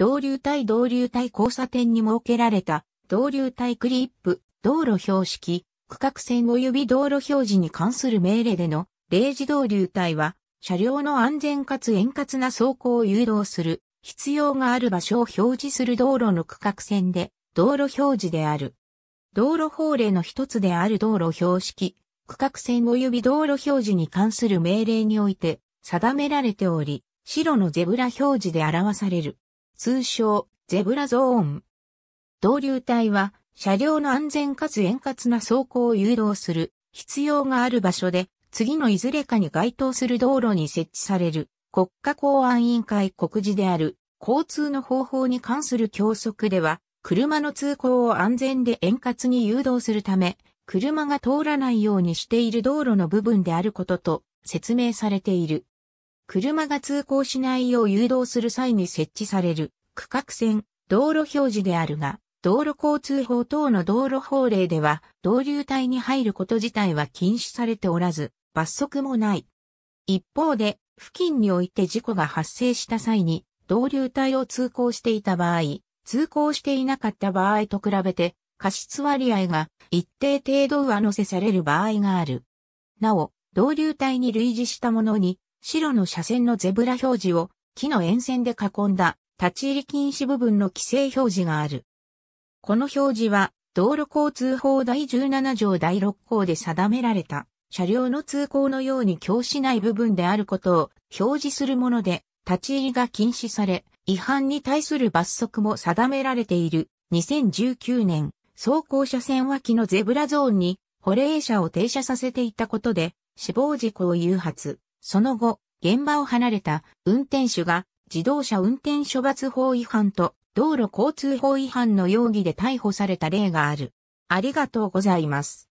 導流体導流体交差点に設けられた、導流体クリップ、道路標識、区画線及び道路表示に関する命令での、0時導流帯は、車両の安全かつ円滑な走行を誘導する、必要がある場所を表示する道路の区画線で、道路表示である。道路法令の一つである道路標識、区画線及び道路表示に関する命令において、定められており、白のゼブラ表示で表される。通称、ゼブラゾーン。導流体は、車両の安全かつ円滑な走行を誘導する必要がある場所で、次のいずれかに該当する道路に設置される国家公安委員会告示である交通の方法に関する教則では、車の通行を安全で円滑に誘導するため、車が通らないようにしている道路の部分であることと説明されている。車が通行しないよう誘導する際に設置される区画線、道路表示であるが、道路交通法等の道路法令では、導流帯に入ること自体は禁止されておらず、罰則もない。一方で、付近において事故が発生した際に、導流帯を通行していた場合、通行していなかった場合と比べて、過失割合が一定程度上乗せされる場合がある。なお、導流帯に類似したものに、白の車線のゼブラ表示を木の沿線で囲んだ立ち入り禁止部分の規制表示がある。この表示は、道路交通法第17条第6項で定められた、車両の通行のように教しない部分であることを表示するもので、立ち入りが禁止され、違反に対する罰則も定められている。2019年、走行車線脇のゼブラゾーンに保冷車を停車させていたことで死亡事故を誘発。その後、現場を離れた運転手が自動車運転処罰法違反と道路交通法違反の容疑で逮捕された例がある。ありがとうございます。